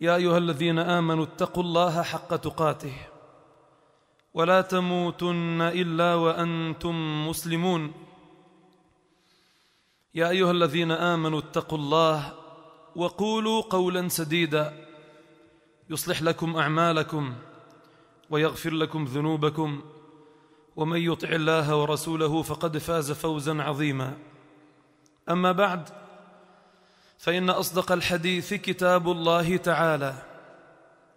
يا ايها الذين امنوا اتقوا الله حق تقاته ولا تموتن الا وانتم مسلمون يا ايها الذين امنوا اتقوا الله وقولوا قولا سديدا يصلح لكم اعمالكم ويغفر لكم ذنوبكم ومن يطع الله ورسوله فقد فاز فوزا عظيما اما بعد فان اصدق الحديث كتاب الله تعالى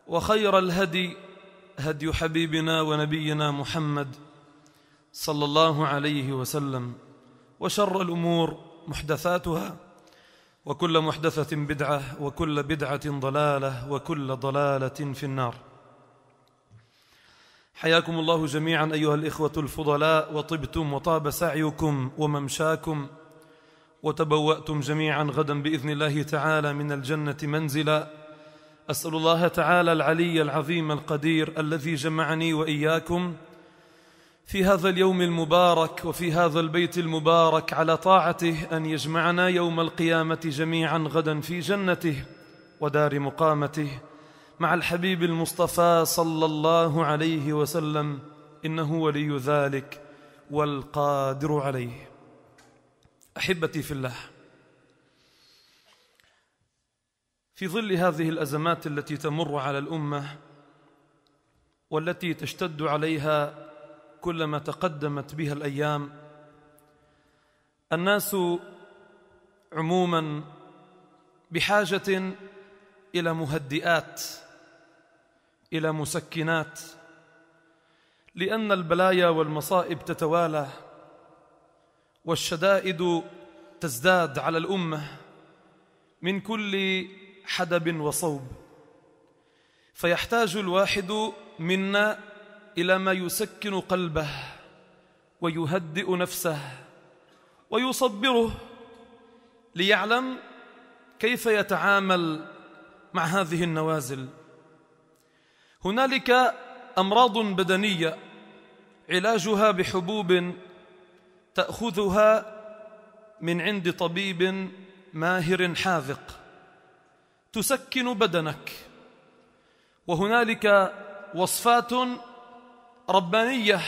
وخير الهدي هدي حبيبنا ونبينا محمد صلى الله عليه وسلم وشر الامور محدثاتها وكل محدثه بدعه وكل بدعه ضلاله وكل ضلاله في النار حياكم الله جميعا ايها الاخوه الفضلاء وطبتم وطاب سعيكم وممشاكم وتبواتم جميعا غدا باذن الله تعالى من الجنه منزلا اسال الله تعالى العلي العظيم القدير الذي جمعني واياكم في هذا اليوم المبارك وفي هذا البيت المبارك على طاعته ان يجمعنا يوم القيامه جميعا غدا في جنته ودار مقامته مع الحبيب المصطفى صلى الله عليه وسلم انه ولي ذلك والقادر عليه احبتي في الله في ظل هذه الازمات التي تمر على الامه والتي تشتد عليها كلما تقدمت بها الايام الناس عموما بحاجه الى مهدئات الى مسكنات لان البلايا والمصائب تتوالى والشدائد تزداد على الأمة من كل حدب وصوب فيحتاج الواحد منا إلى ما يسكن قلبه ويهدئ نفسه ويصبره ليعلم كيف يتعامل مع هذه النوازل هنالك أمراض بدنية علاجها بحبوب تأخذها من عند طبيب ماهر حاذق تسكن بدنك وهنالك وصفات ربانية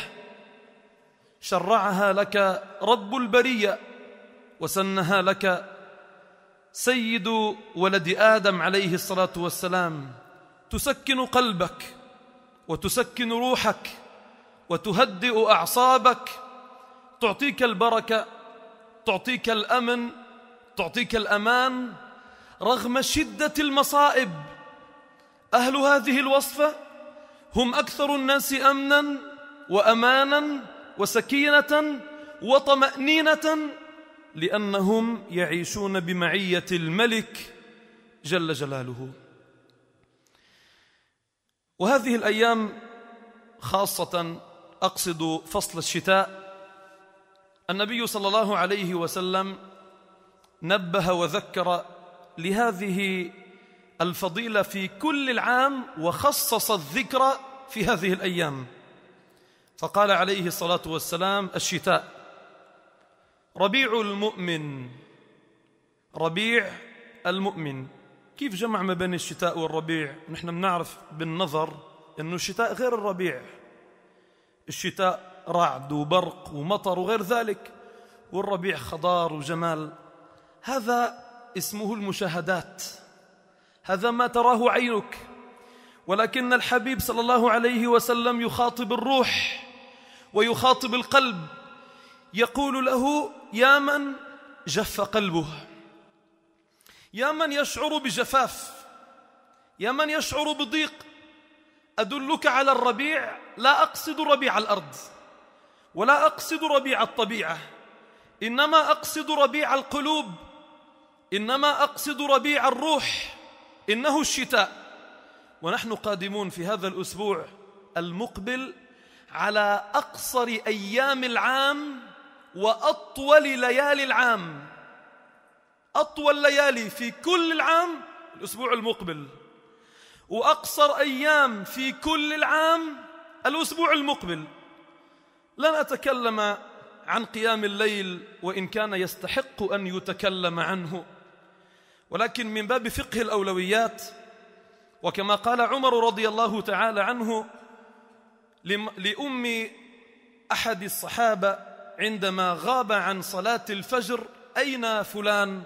شرعها لك رب البرية وسنها لك سيد ولد آدم عليه الصلاة والسلام تسكن قلبك وتسكن روحك وتهدئ أعصابك تعطيك البركة تعطيك الأمن تعطيك الأمان رغم شدة المصائب أهل هذه الوصفة هم أكثر الناس أمنا وأمانا وسكينة وطمأنينة لأنهم يعيشون بمعية الملك جل جلاله وهذه الأيام خاصة أقصد فصل الشتاء النبي صلى الله عليه وسلم نبه وذكر لهذه الفضيلة في كل العام وخصص الذكر في هذه الأيام فقال عليه الصلاة والسلام الشتاء ربيع المؤمن ربيع المؤمن كيف جمع ما بين الشتاء والربيع نحن بنعرف بالنظر أنه الشتاء غير الربيع الشتاء رعد وبرق ومطر وغير ذلك والربيع خضار وجمال هذا اسمه المشاهدات هذا ما تراه عينك ولكن الحبيب صلى الله عليه وسلم يخاطب الروح ويخاطب القلب يقول له يا من جف قلبه يا من يشعر بجفاف يا من يشعر بضيق أدلك على الربيع لا أقصد ربيع الأرض ولا أقصد ربيع الطبيعة إنما أقصد ربيع القلوب إنما أقصد ربيع الروح إنه الشتاء ونحن قادمون في هذا الأسبوع المقبل على أقصر أيام العام وأطول ليالي العام أطول ليالي في كل العام الأسبوع المقبل وأقصر أيام في كل العام الأسبوع المقبل لن أتكلم عن قيام الليل وإن كان يستحق أن يتكلم عنه ولكن من باب فقه الأولويات وكما قال عمر رضي الله تعالى عنه لأم أحد الصحابة عندما غاب عن صلاة الفجر أين فلان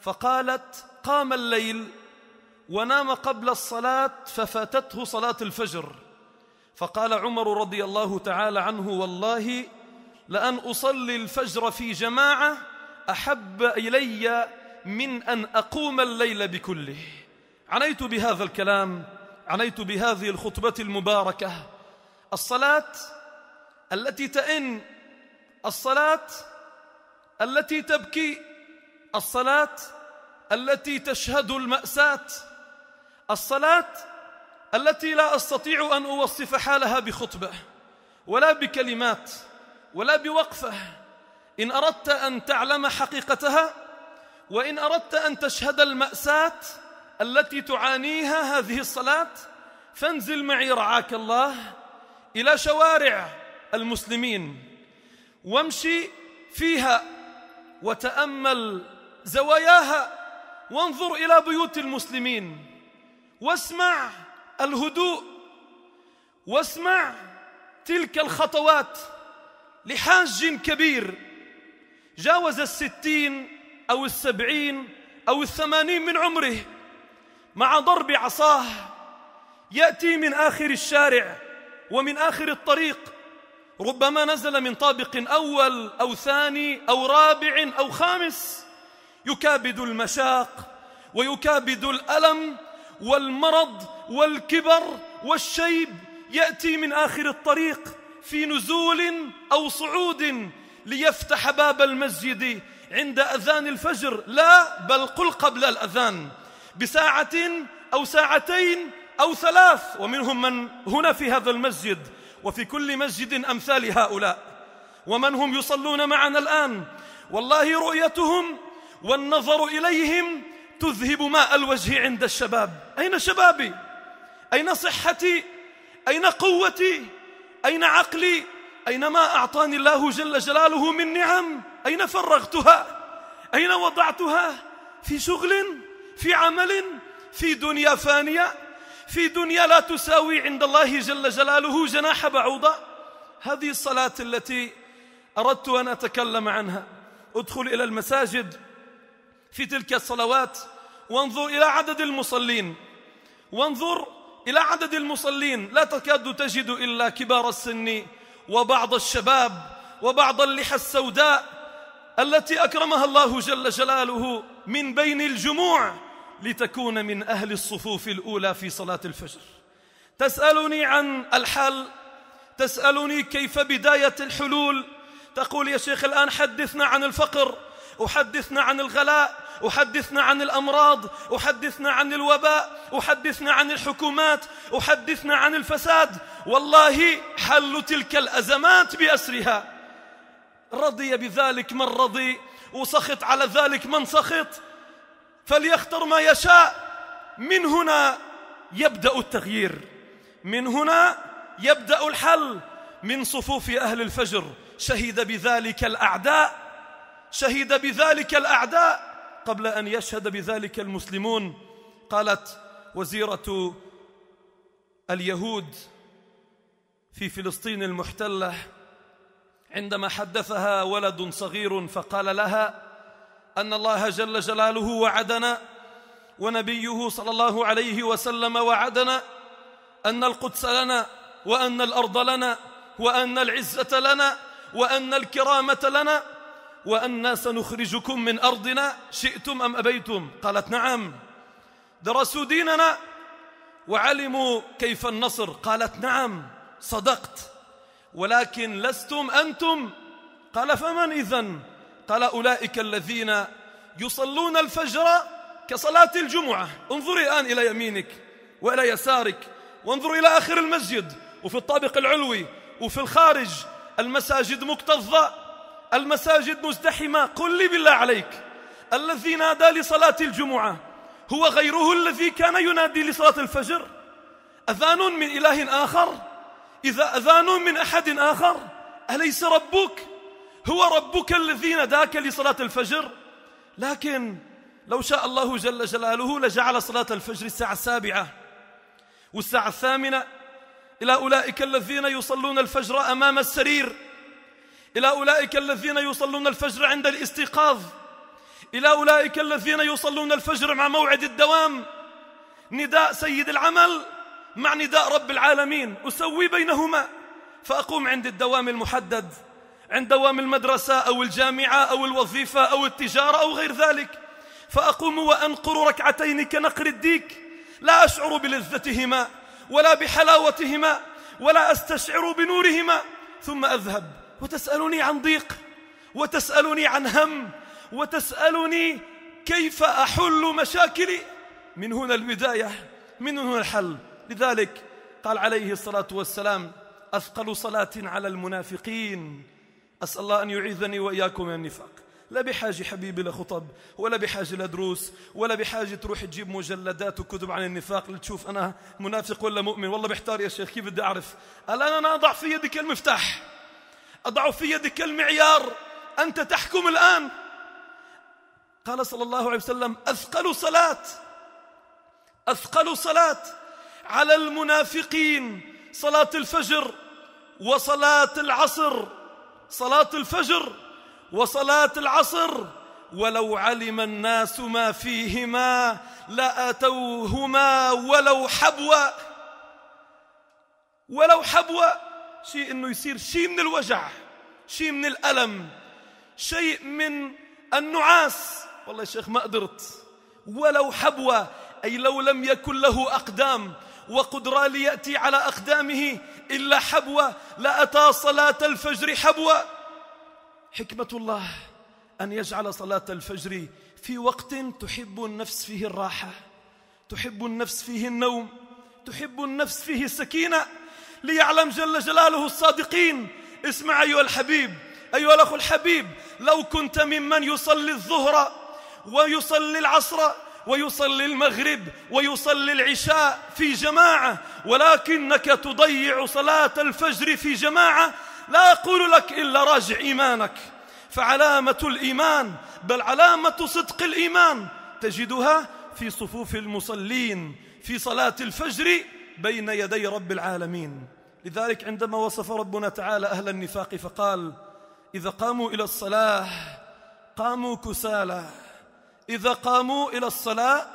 فقالت قام الليل ونام قبل الصلاة ففاتته صلاة الفجر فقال عمر رضي الله تعالى عنه والله لأن أصلي الفجر في جماعة أحب إلي من أن أقوم الليل بكله عنيت بهذا الكلام عنيت بهذه الخطبة المباركة الصلاة التي تئن الصلاة التي تبكي الصلاة التي تشهد المأساة الصلاة التي لا أستطيع أن أوصف حالها بخطبة ولا بكلمات ولا بوقفة إن أردت أن تعلم حقيقتها وإن أردت أن تشهد المأساة التي تعانيها هذه الصلاة فانزل معي رعاك الله إلى شوارع المسلمين وامشي فيها وتأمل زواياها وانظر إلى بيوت المسلمين واسمع الهدوء واسمع تلك الخطوات لحاج كبير جاوز الستين أو السبعين أو الثمانين من عمره مع ضرب عصاه يأتي من آخر الشارع ومن آخر الطريق ربما نزل من طابق أول أو ثاني أو رابع أو خامس يكابد المشاق ويكابد الألم والمرض والكبر والشيب يأتي من آخر الطريق في نزول أو صعود ليفتح باب المسجد عند أذان الفجر لا بل قل قبل الأذان بساعة أو ساعتين أو ثلاث ومنهم من هنا في هذا المسجد وفي كل مسجد أمثال هؤلاء ومن هم يصلون معنا الآن والله رؤيتهم والنظر إليهم تذهب ماء الوجه عند الشباب أين شبابي؟ أين صحتي؟ أين قوتي؟ أين عقلي؟ أين ما أعطاني الله جل جلاله من نعم؟ أين فرغتها؟ أين وضعتها؟ في شغل؟ في عمل؟ في دنيا فانية؟ في دنيا لا تساوي عند الله جل جلاله جناح بعوضة؟ هذه الصلاة التي أردت أن أتكلم عنها ادخل إلى المساجد في تلك الصلوات وانظر إلى عدد المصلين وانظر إلى عدد المصلين لا تكاد تجد إلا كبار السن وبعض الشباب وبعض اللحى السوداء التي أكرمها الله جل جلاله من بين الجموع لتكون من أهل الصفوف الأولى في صلاة الفجر تسألني عن الحال تسألني كيف بداية الحلول تقول يا شيخ الآن حدثنا عن الفقر وحدثنا عن الغلاء وحدثنا عن الأمراض وحدثنا عن الوباء وحدثنا عن الحكومات وحدثنا عن الفساد والله حل تلك الأزمات بأسرها رضي بذلك من رضي وسخط على ذلك من سخط فليختر ما يشاء من هنا يبدأ التغيير من هنا يبدأ الحل من صفوف أهل الفجر شهد بذلك الأعداء شهد بذلك الأعداء قبل أن يشهد بذلك المسلمون قالت وزيرة اليهود في فلسطين المحتلة عندما حدثها ولد صغير فقال لها أن الله جل جلاله وعدنا ونبيه صلى الله عليه وسلم وعدنا أن القدس لنا وأن الأرض لنا وأن العزة لنا وأن الكرامة لنا وأنا سنخرجكم من أرضنا شئتم أم أبيتم قالت نعم درسوا ديننا وعلموا كيف النصر قالت نعم صدقت ولكن لستم أنتم قال فمن إذا قال أولئك الذين يصلون الفجر كصلاة الجمعة انظري الآن إلى يمينك وإلى يسارك وانظر إلى آخر المسجد وفي الطابق العلوي وفي الخارج المساجد مكتظة المساجد مزدحمة قل لي بالله عليك الذي نادى لصلاة الجمعة هو غيره الذي كان ينادي لصلاة الفجر أذان من إله آخر إذا أذان من أحد آخر أليس ربك هو ربك الذي ناداك لصلاة الفجر لكن لو شاء الله جل جلاله لجعل صلاة الفجر الساعة السابعة والساعة الثامنة إلى أولئك الذين يصلون الفجر أمام السرير إلى أولئك الذين يصلون الفجر عند الاستيقاظ إلى أولئك الذين يصلون الفجر مع موعد الدوام نداء سيد العمل مع نداء رب العالمين أسوي بينهما فأقوم عند الدوام المحدد عند دوام المدرسة أو الجامعة أو الوظيفة أو التجارة أو غير ذلك فأقوم وأنقر ركعتين كنقر الديك لا أشعر بلذتهما ولا بحلاوتهما ولا أستشعر بنورهما ثم أذهب وتسألني عن ضيق وتسألني عن هم وتسألني كيف أحل مشاكلي من هنا البداية من هنا الحل لذلك قال عليه الصلاة والسلام أثقل صلاة على المنافقين أسأل الله أن يعيذني وإياكم من النفاق لا بحاجة حبيبي لخطب ولا بحاجة لدروس ولا بحاجة تروح تجيب مجلدات وكتب عن النفاق لتشوف أنا منافق ولا مؤمن والله بحتار يا شيخ كيف بدي أعرف الآن أنا أضع في يدك المفتاح أضع في يدك المعيار أنت تحكم الآن قال صلى الله عليه وسلم أثقل صلاة أثقل صلاة على المنافقين صلاة الفجر وصلاة العصر صلاة الفجر وصلاة العصر ولو علم الناس ما فيهما لأتوهما ولو حبوا ولو حبوا شيء أنه يصير شيء من الوجع شيء من الألم شيء من النعاس والله يا شيخ ما قدرت ولو حبوى أي لو لم يكن له أقدام وقدرى ليأتي على أقدامه إلا حبوى لأتى صلاة الفجر حبوى حكمة الله أن يجعل صلاة الفجر في وقت تحب النفس فيه الراحة تحب النفس فيه النوم تحب النفس فيه السكينة ليعلم جل جلاله الصادقين اسمع أيها الحبيب أيها الأخ الحبيب لو كنت ممن يصلي الظهر ويصلي العصر ويصلي المغرب ويصلي العشاء في جماعة ولكنك تضيع صلاة الفجر في جماعة لا أقول لك إلا راجع إيمانك فعلامة الإيمان بل علامة صدق الإيمان تجدها في صفوف المصلين في صلاة الفجر بين يدي رب العالمين لذلك عندما وصف ربنا تعالى أهل النفاق فقال إذا قاموا إلى الصلاة قاموا كسالى إذا قاموا إلى الصلاة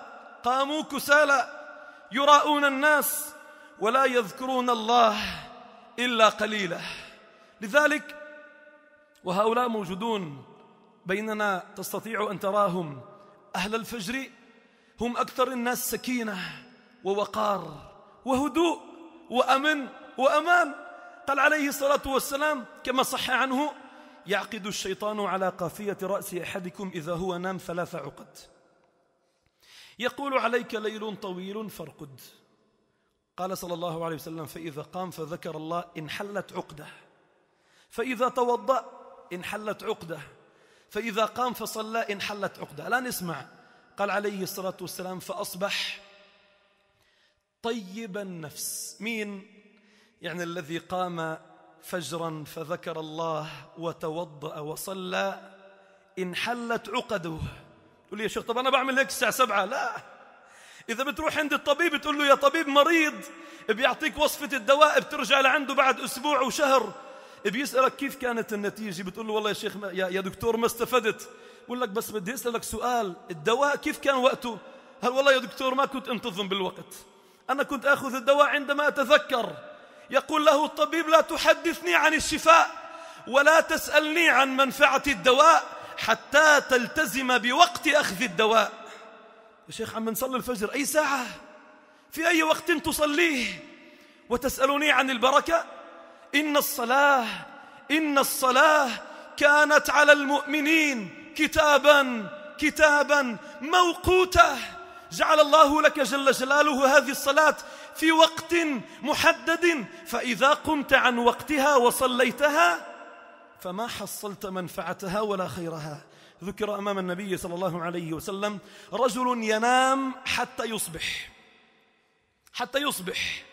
قاموا كسالى يراؤون الناس ولا يذكرون الله إلا قليلا لذلك وهؤلاء موجودون بيننا تستطيع أن تراهم أهل الفجر هم أكثر الناس سكينة ووقار وهدوء وأمن وأمان قال عليه الصلاة والسلام كما صح عنه يعقد الشيطان على قافية رأس أحدكم إذا هو نام ثلاث عقد يقول عليك ليل طويل فارقد قال صلى الله عليه وسلم فإذا قام فذكر الله انحلت عقده فإذا توضأ انحلت عقده فإذا قام فصلى انحلت عقده لا نسمع قال عليه الصلاة والسلام فأصبح طيب النفس مين؟ يعني الذي قام فجرا فذكر الله وتوضأ وصلى إن حلت عقده تقول لي يا شيخ طب أنا بعمل هيك الساعة سبعة لا إذا بتروح عند الطبيب تقول له يا طبيب مريض بيعطيك وصفة الدواء بترجع لعنده بعد أسبوع وشهر بيسألك كيف كانت النتيجة بتقول له والله يا شيخ يا, يا دكتور ما استفدت بقول لك بس بدي أسألك سؤال الدواء كيف كان وقته هل والله يا دكتور ما كنت انتظم بالوقت أنا كنت أخذ الدواء عندما أتذكر يقول له الطبيب لا تحدثني عن الشفاء ولا تسألني عن منفعة الدواء حتى تلتزم بوقت أخذ الدواء يا شيخ عم نصلي الفجر أي ساعة في أي وقت تصليه وتسألني عن البركة إن الصلاة إن الصلاة كانت على المؤمنين كتابا كتابا موقوته جعل الله لك جل جلاله هذه الصلاة في وقت محدد فإذا قمت عن وقتها وصليتها فما حصلت منفعتها ولا خيرها ذكر أمام النبي صلى الله عليه وسلم رجل ينام حتى يصبح حتى يصبح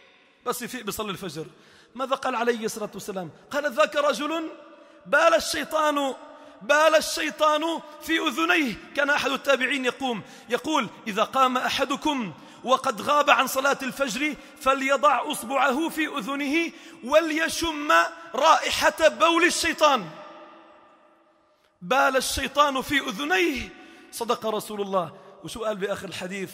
بس يفيق بصلي الفجر ماذا قال عليه الصلاة والسلام قال ذاك رجل بال الشيطان بال الشيطان في أذنيه كان أحد التابعين يقوم يقول إذا قام أحدكم وقد غاب عن صلاة الفجر فليضع أصبعه في أذنه وليشم رائحة بول الشيطان بال الشيطان في أذنيه صدق رسول الله وسؤال بآخر الحديث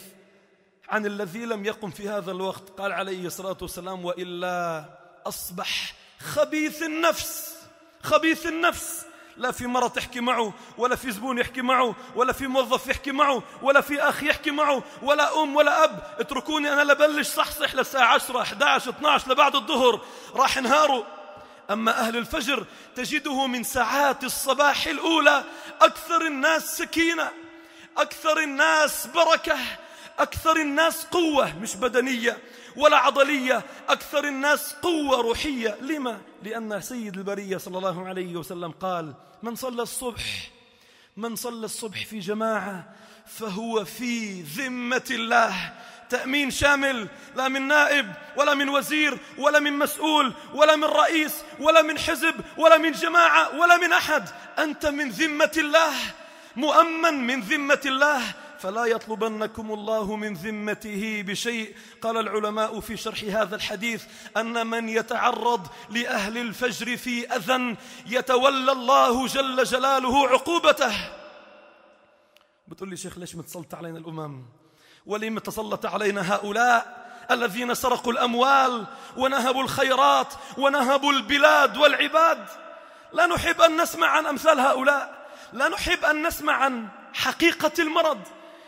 عن الذي لم يقم في هذا الوقت قال عليه الصلاة والسلام وإلا أصبح خبيث النفس خبيث النفس لا في مرة تحكي معه ولا في زبون يحكي معه ولا في موظف يحكي معه ولا في أخ يحكي معه ولا أم ولا أب اتركوني أنا لبلش صحصح للساعة 10 11 12 لبعد الظهر راح انهاروا أما أهل الفجر تجده من ساعات الصباح الأولى أكثر الناس سكينة أكثر الناس بركة أكثر الناس قوة مش بدنية ولا عضلية أكثر الناس قوة روحية لما؟ لأن سيد البرية صلى الله عليه وسلم قال من صلى الصبح من صلى الصبح في جماعة فهو في ذمة الله تأمين شامل لا من نائب ولا من وزير ولا من مسؤول ولا من رئيس ولا من حزب ولا من جماعة ولا من أحد أنت من ذمة الله مؤمن من ذمة الله فلا يطلبنكم الله من ذمته بشيء قال العلماء في شرح هذا الحديث أن من يتعرض لأهل الفجر في أذى يتولى الله جل جلاله عقوبته بتقول لي شيخ ليش متصلت علينا الأمم ولم تسلط علينا هؤلاء الذين سرقوا الأموال ونهبوا الخيرات ونهبوا البلاد والعباد لا نحب أن نسمع عن أمثال هؤلاء لا نحب أن نسمع عن حقيقة المرض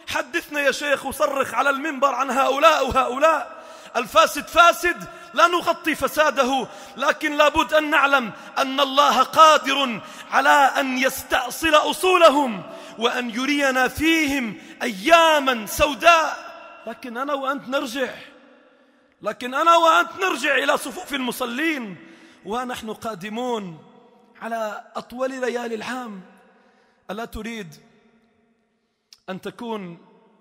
حدثنا يا شيخ وصرخ على المنبر عن هؤلاء وهؤلاء الفاسد فاسد لا نغطي فساده لكن لابد أن نعلم أن الله قادر على أن يستأصل أصولهم وأن يرينا فيهم أياما سوداء لكن أنا وأنت نرجع لكن أنا وأنت نرجع إلى صفوف المصلين ونحن قادمون على أطول ليالي العام ألا تريد أن تكون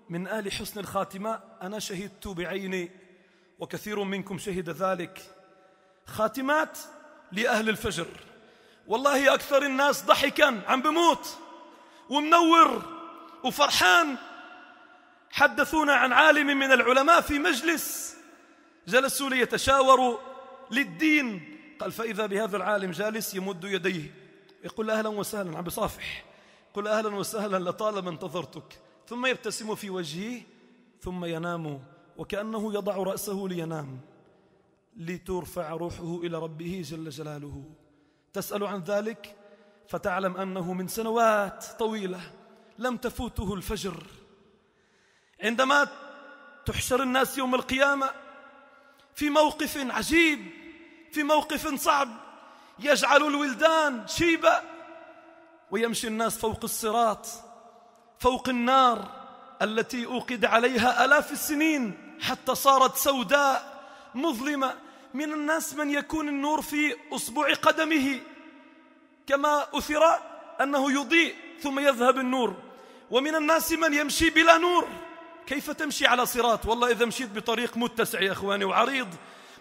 من آل حسن الخاتمة أنا شهدت بعيني وكثير منكم شهد ذلك خاتمات لأهل الفجر والله أكثر الناس ضحكا عم بموت ومنور وفرحان حدثونا عن عالم من العلماء في مجلس جلسوا ليتشاوروا للدين قال فإذا بهذا العالم جالس يمد يديه يقول أهلا وسهلا عم بصافح قل أهلا وسهلا لطالما انتظرتك ثم يبتسم في وجهه ثم ينام وكأنه يضع رأسه لينام لترفع روحه إلى ربه جل جلاله تسأل عن ذلك فتعلم أنه من سنوات طويلة لم تفوته الفجر عندما تحشر الناس يوم القيامة في موقف عجيب في موقف صعب يجعل الولدان شيبا ويمشي الناس فوق الصراط فوق النار التي أوقد عليها ألاف السنين حتى صارت سوداء مظلمة من الناس من يكون النور في أصبع قدمه كما أثر أنه يضيء ثم يذهب النور ومن الناس من يمشي بلا نور كيف تمشي على صراط والله إذا مشيت بطريق متسع يا أخواني وعريض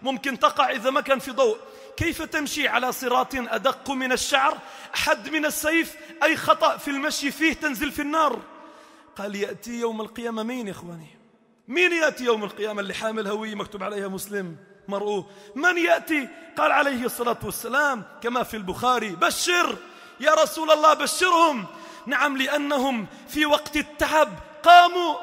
ممكن تقع إذا ما كان في ضوء كيف تمشي على صراط أدق من الشعر حد من السيف أي خطأ في المشي فيه تنزل في النار قال يأتي يوم القيامة مين يا إخواني مين يأتي يوم القيامة اللي حامل هوية مكتوب عليها مسلم مرؤوه من يأتي قال عليه الصلاة والسلام كما في البخاري بشر يا رسول الله بشرهم نعم لأنهم في وقت التعب قاموا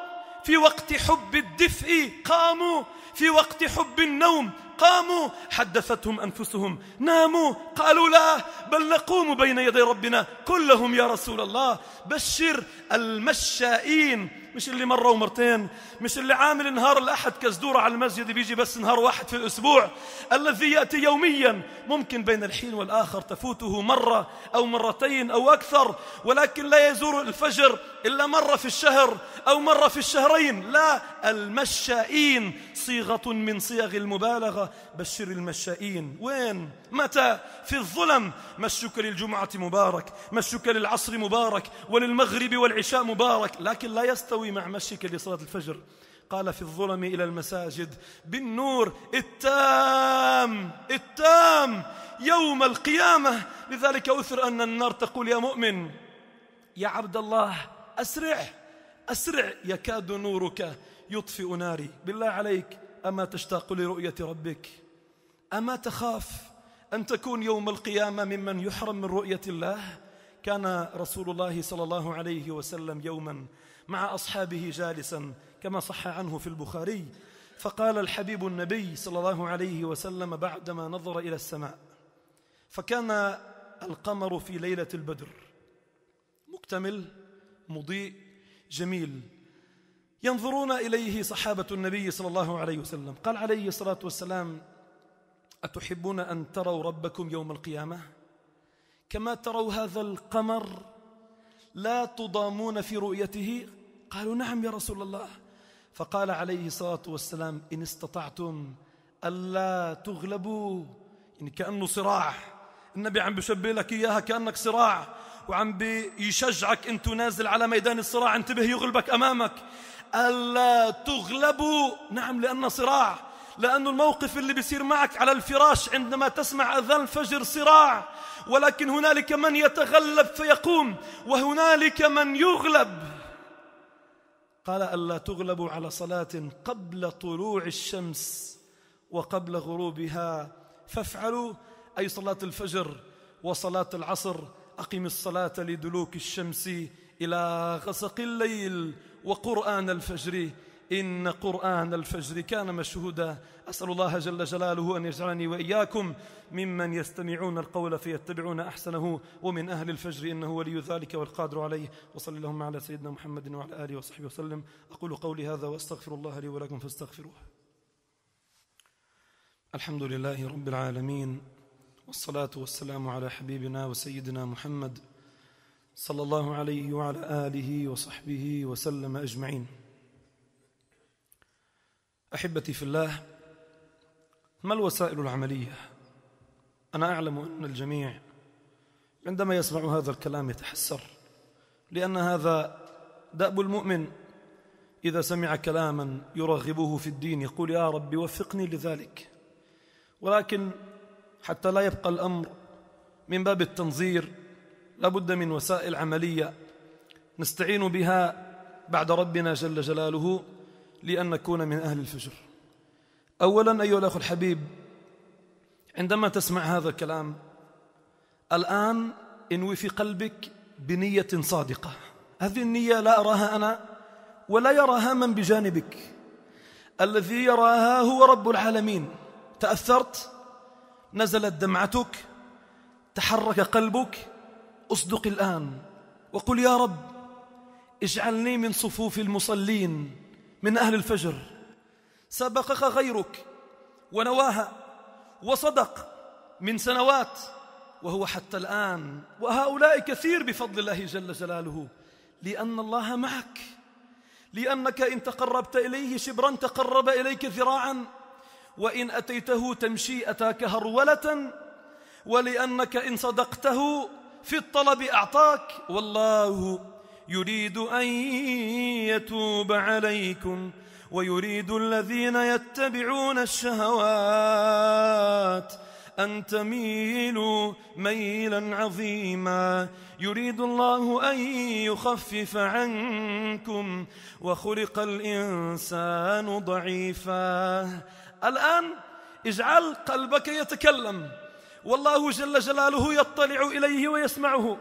في وقت حب الدفء قاموا في وقت حب النوم قاموا حدثتهم أنفسهم ناموا قالوا لا بل نقوم بين يدي ربنا كلهم يا رسول الله بشر المشائين مش اللي مرة ومرتين مش اللي عامل نهار الأحد كزدورة على المسجد بيجي بس نهار واحد في الأسبوع الذي يأتي يوميا ممكن بين الحين والآخر تفوته مرة أو مرتين أو أكثر ولكن لا يزور الفجر إلا مرة في الشهر أو مرة في الشهرين لا المشائين صيغة من صيغ المبالغة بشر المشائين وين متى في الظلم مشك للجمعة مبارك مشك للعصر مبارك وللمغرب والعشاء مبارك لكن لا يستوي تساوي مع مشيك لصلاة الفجر قال في الظلم إلى المساجد بالنور التام التام يوم القيامة لذلك أثر أن النار تقول يا مؤمن يا عبد الله أسرع أسرع يكاد نورك يطفئ ناري بالله عليك أما تشتاق لرؤية ربك أما تخاف أن تكون يوم القيامة ممن يحرم من رؤية الله كان رسول الله صلى الله عليه وسلم يوما مع أصحابه جالسا كما صح عنه في البخاري فقال الحبيب النبي صلى الله عليه وسلم بعدما نظر إلى السماء فكان القمر في ليلة البدر مكتمل مضيء جميل ينظرون إليه صحابة النبي صلى الله عليه وسلم قال عليه الصلاة والسلام أتحبون أن تروا ربكم يوم القيامة كما تروا هذا القمر لا تضامون في رؤيته قالوا نعم يا رسول الله فقال عليه الصلاة والسلام إن استطعتم ألا تغلبوا يعني كأنه صراع النبي عم بشبه لك إياها كأنك صراع وعم بيشجعك أن تنازل على ميدان الصراع انتبه يغلبك أمامك ألا تغلبوا نعم لأن صراع لأن الموقف اللي بيصير معك على الفراش عندما تسمع أذان الفجر صراع ولكن هنالك من يتغلب فيقوم وهنالك من يغلب قال ألا تغلبوا على صلاة قبل طلوع الشمس وقبل غروبها فافعلوا أي صلاة الفجر وصلاة العصر أقم الصلاة لدلوك الشمس إلى غسق الليل وقرآن الفجر إن قرآن الفجر كان مشهودا أسأل الله جل جلاله أن يجعلني وإياكم ممن يستمعون القول فيتبعون أحسنه ومن أهل الفجر إنه ولي ذلك والقادر عليه وصل اللهم على سيدنا محمد وعلى آله وصحبه وسلم أقول قولي هذا وأستغفر الله لي ولكم فاستغفروه الحمد لله رب العالمين والصلاة والسلام على حبيبنا وسيدنا محمد صلى الله عليه وعلى آله وصحبه وسلم أجمعين أحبتي في الله ما الوسائل العملية؟ أنا أعلم أن الجميع عندما يسمع هذا الكلام يتحسر لأن هذا دأب المؤمن إذا سمع كلاما يرغبه في الدين يقول يا رب وفقني لذلك ولكن حتى لا يبقى الأمر من باب التنظير لابد من وسائل عملية نستعين بها بعد ربنا جل جلاله لأن نكون من أهل الفجر أولا أيها الأخ الحبيب عندما تسمع هذا الكلام الآن انوي في قلبك بنية صادقة هذه النية لا أراها أنا ولا يراها من بجانبك الذي يراها هو رب العالمين تأثرت نزلت دمعتك تحرك قلبك أصدق الآن وقل يا رب اجعلني من صفوف المصلين من أهل الفجر سبقك غيرك ونواها وصدق من سنوات وهو حتى الآن وهؤلاء كثير بفضل الله جل جلاله لأن الله معك لأنك إن تقربت إليه شبرا تقرب إليك ذراعا وإن أتيته تمشي أتاك هرولة ولأنك إن صدقته في الطلب أعطاك والله يريد أن يتوب عليكم ويريد الذين يتبعون الشهوات أن تميلوا ميلا عظيما يريد الله أن يخفف عنكم وخلق الإنسان ضعيفا الآن اجعل قلبك يتكلم والله جل جلاله يطلع إليه ويسمعه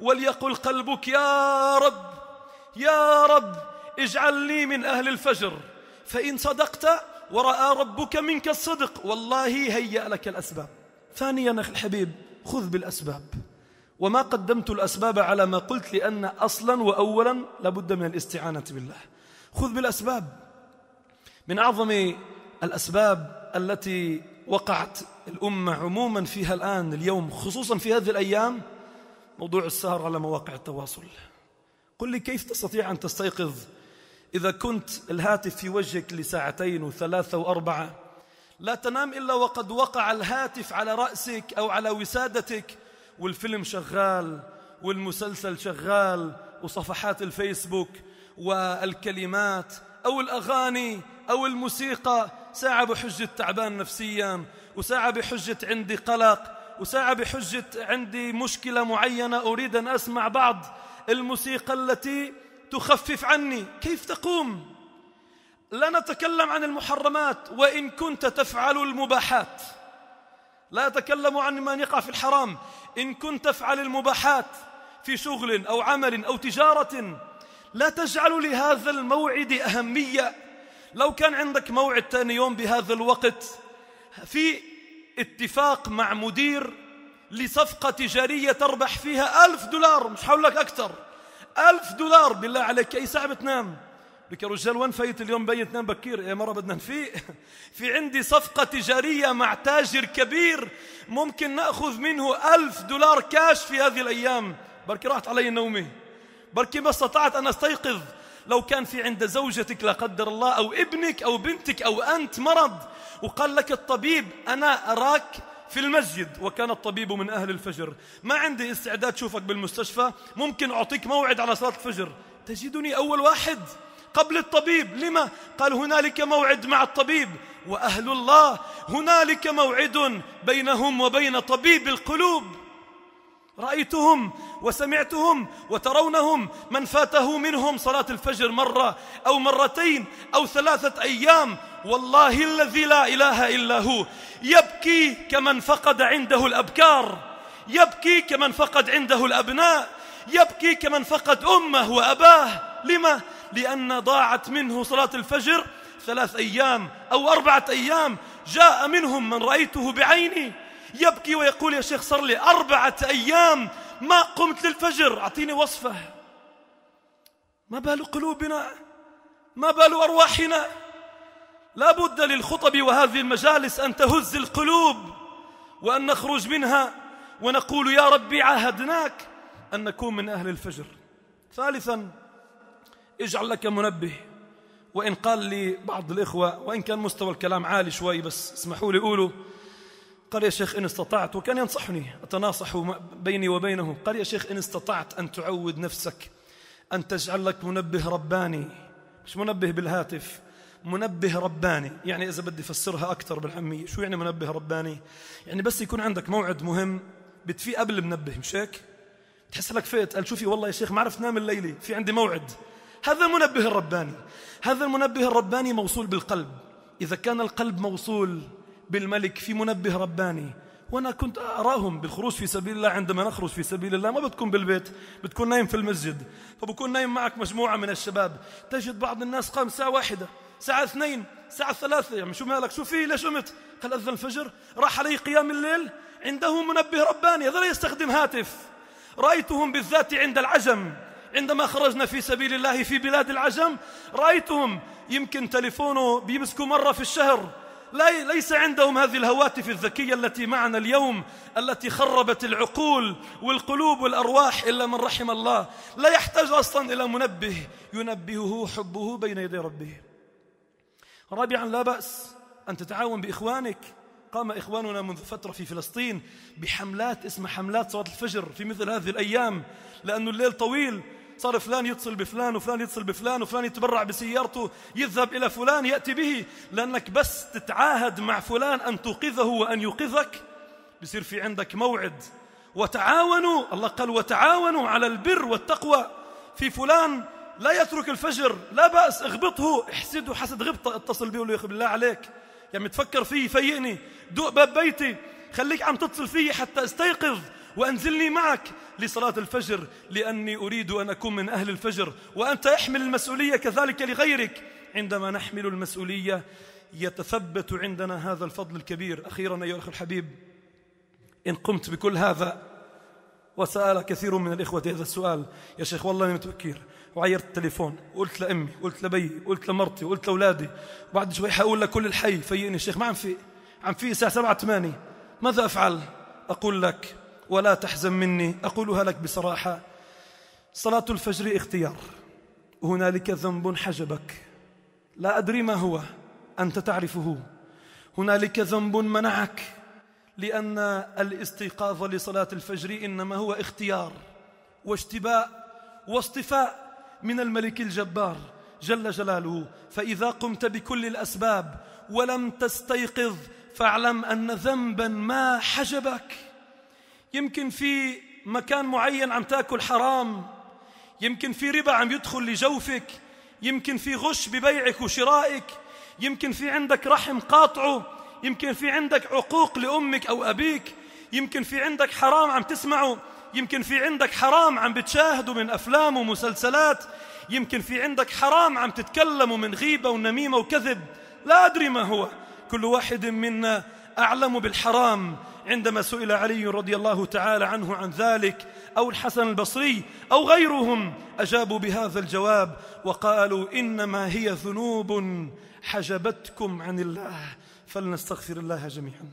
وليقل قلبك يا رب يا رب اجعلني من أهل الفجر فإن صدقت ورأى ربك منك الصدق والله هيأ لك الأسباب ثانيا أخي الحبيب خذ بالأسباب وما قدمت الأسباب على ما قلت لأن أصلا وأولا لابد من الاستعانة بالله خذ بالأسباب من أعظم الأسباب التي وقعت الأمة عموما فيها الآن اليوم خصوصا في هذه الأيام موضوع السهر على مواقع التواصل قل لي كيف تستطيع أن تستيقظ إذا كنت الهاتف في وجهك لساعتين وثلاثة وأربعة لا تنام إلا وقد وقع الهاتف على رأسك أو على وسادتك والفيلم شغال والمسلسل شغال وصفحات الفيسبوك والكلمات أو الأغاني أو الموسيقى ساعة بحجة تعبان نفسيا وساعة بحجة عندي قلق وساعة بحجة عندي مشكلة معينة أريد أن أسمع بعض الموسيقى التي تخفف عني كيف تقوم لا نتكلم عن المحرمات وإن كنت تفعل المباحات لا أتكلم عن من يقع في الحرام إن كنت تفعل المباحات في شغل أو عمل أو تجارة لا تجعل لهذا الموعد أهمية لو كان عندك موعد ثاني يوم بهذا الوقت في اتفاق مع مدير لصفقة تجارية تربح فيها ألف دولار مش حول لك أكثر ألف دولار بالله عليك أي ساعة بتنام لك يا رجال وين فايت اليوم بين تنام بكير يا مرة بدنا نفيق في عندي صفقة تجارية مع تاجر كبير ممكن نأخذ منه ألف دولار كاش في هذه الأيام بركي راحت علي نومي بركي ما استطعت أن أستيقظ لو كان في عند زوجتك لا قدر الله أو ابنك أو بنتك أو أنت مرض وقال لك الطبيب أنا أراك في المسجد وكان الطبيب من أهل الفجر ما عندي استعداد شوفك بالمستشفى ممكن أعطيك موعد على صلاة الفجر تجدني أول واحد قبل الطبيب لما؟ قال هنالك موعد مع الطبيب وأهل الله هنالك موعد بينهم وبين طبيب القلوب رأيتهم وسمعتهم وترونهم من فاته منهم صلاة الفجر مرة أو مرتين أو ثلاثة أيام والله الذي لا إله إلا هو يبكي كمن فقد عنده الأبكار يبكي كمن فقد عنده الأبناء يبكي كمن فقد أمه وأباه لما؟ لأن ضاعت منه صلاة الفجر ثلاث أيام أو أربعة أيام جاء منهم من رأيته بعيني يبكي ويقول يا شيخ صار لي أربعة أيام ما قمت للفجر أعطيني وصفه ما بال قلوبنا ما بال أرواحنا لا بد للخطب وهذه المجالس أن تهز القلوب وأن نخرج منها ونقول يا ربي عهدناك أن نكون من أهل الفجر ثالثا اجعل لك منبه وإن قال لي بعض الإخوة وإن كان مستوى الكلام عالي شوي بس اسمحوا لي أقوله قال يا شيخ إن استطعت وكان ينصحني أتناصح بيني وبينه قال يا شيخ إن استطعت أن تعود نفسك أن تجعل لك منبه رباني مش منبه بالهاتف منبه رباني يعني إذا بدي أفسرها أكثر بالحمية شو يعني منبه رباني يعني بس يكون عندك موعد مهم بتفي قبل المنبه مش هيك تحس لك فيت قال شوفي والله يا شيخ ما عرفت نام الليلة في عندي موعد هذا المنبه الرباني هذا المنبه الرباني موصول بالقلب إذا كان القلب موصول بالملك في منبه رباني وأنا كنت أراهم بالخروج في سبيل الله عندما نخرج في سبيل الله ما بتكون بالبيت بتكون نايم في المسجد فبكون نايم معك مجموعة من الشباب تجد بعض الناس قام ساعة واحدة ساعة اثنين ساعة ثلاثة يعني شو مالك شو فيه ليش قمت قال أذن الفجر راح علي قيام الليل عنده منبه رباني هذا لا يستخدم هاتف رأيتهم بالذات عند العجم عندما خرجنا في سبيل الله في بلاد العجم رأيتهم يمكن تليفونه بيمسكوا مرة في الشهر لا ليس عندهم هذه الهواتف الذكية التي معنا اليوم التي خربت العقول والقلوب والأرواح إلا من رحم الله لا يحتاج أصلا إلى منبه ينبهه حبه بين يدي ربه رابعا لا بأس أن تتعاون بإخوانك قام إخواننا منذ فترة في فلسطين بحملات اسمها حملات صلاة الفجر في مثل هذه الأيام لأنه الليل طويل صار فلان يتصل بفلان وفلان يتصل بفلان وفلان يتبرع بسيارته يذهب إلى فلان يأتي به لأنك بس تتعاهد مع فلان أن توقظه وأن يوقظك بصير في عندك موعد وتعاونوا الله قال وتعاونوا على البر والتقوى في فلان لا يترك الفجر لا بأس اغبطه احسده حسد غبطة اتصل بيه وليخ له بالله عليك يعني تفكر فيه فيقني دوق باب بيتي خليك عم تتصل فيه حتى استيقظ وأنزلني معك لصلاة الفجر لأني أريد أن أكون من أهل الفجر وأنت احمل المسؤولية كذلك لغيرك عندما نحمل المسؤولية يتثبت عندنا هذا الفضل الكبير أخيرا أيها الأخ الحبيب إن قمت بكل هذا وسأل كثير من الإخوة هذا السؤال يا شيخ والله أنا متبكير وعيرت التليفون قلت لأمي قلت لبي قلت لمرتي قلت لأولادي وبعد شوي حقول لكل الحي فيقني الشيخ ما عم في عم في الساعة سبعة ثمانية ماذا أفعل أقول لك ولا تحزن مني أقولها لك بصراحة صلاة الفجر اختيار هنالك ذنب حجبك لا أدري ما هو أنت تعرفه هنالك ذنب منعك لأن الاستيقاظ لصلاة الفجر إنما هو اختيار واشتباء واصطفاء من الملك الجبار جل جلاله فإذا قمت بكل الأسباب ولم تستيقظ فاعلم أن ذنبا ما حجبك يمكن في مكان معين عم تاكل حرام يمكن في ربا عم يدخل لجوفك يمكن في غش ببيعك وشرائك يمكن في عندك رحم قاطعه يمكن في عندك عقوق لأمك أو أبيك يمكن في عندك حرام عم تسمعه يمكن في عندك حرام عم بتشاهده من أفلام ومسلسلات يمكن في عندك حرام عم تتكلموا من غيبة ونميمة وكذب لا أدري ما هو كل واحد منا أعلم بالحرام عندما سئل علي رضي الله تعالى عنه عن ذلك أو الحسن البصري أو غيرهم أجابوا بهذا الجواب وقالوا إنما هي ذنوب حجبتكم عن الله فلنستغفر الله جميعا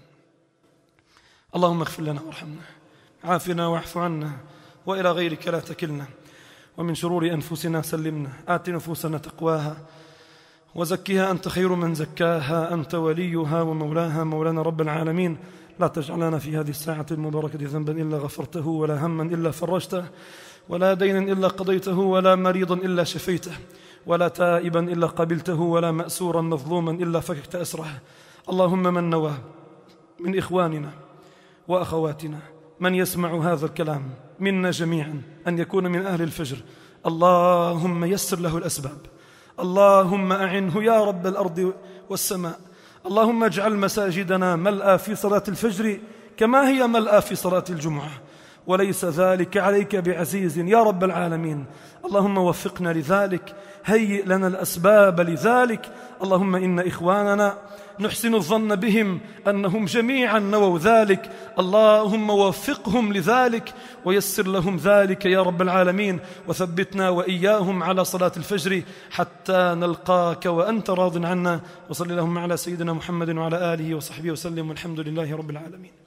اللهم اغفر لنا وارحمنا عافنا واعف عنا وإلى غيرك لا تكلنا ومن شرور أنفسنا سلمنا آت نفوسنا تقواها وزكها أنت خير من زكاها أنت وليها ومولاها مولانا رب العالمين لا تجعلنا في هذه الساعة المباركة ذنبا إلا غفرته ولا هما إلا فرجته ولا دينا إلا قضيته ولا مريضا إلا شفيته ولا تائبا إلا قبلته ولا مأسورا مظلوما إلا فككت أسره اللهم من نواه من إخواننا وأخواتنا من يسمع هذا الكلام منا جميعا أن يكون من أهل الفجر اللهم يسر له الأسباب اللهم أعنه يا رب الأرض والسماء اللهم اجعل مساجدنا ملأى في صلاة الفجر كما هي ملأى في صلاة الجمعة وليس ذلك عليك بعزيز يا رب العالمين اللهم وفقنا لذلك هيئ لنا الأسباب لذلك اللهم إن إخواننا نحسن الظن بهم أنهم جميعا نووا ذلك اللهم وفقهم لذلك ويسر لهم ذلك يا رب العالمين وثبتنا وإياهم على صلاة الفجر حتى نلقاك وأنت راض عنا وصل اللهم على سيدنا محمد وعلى آله وصحبه وسلم والحمد لله رب العالمين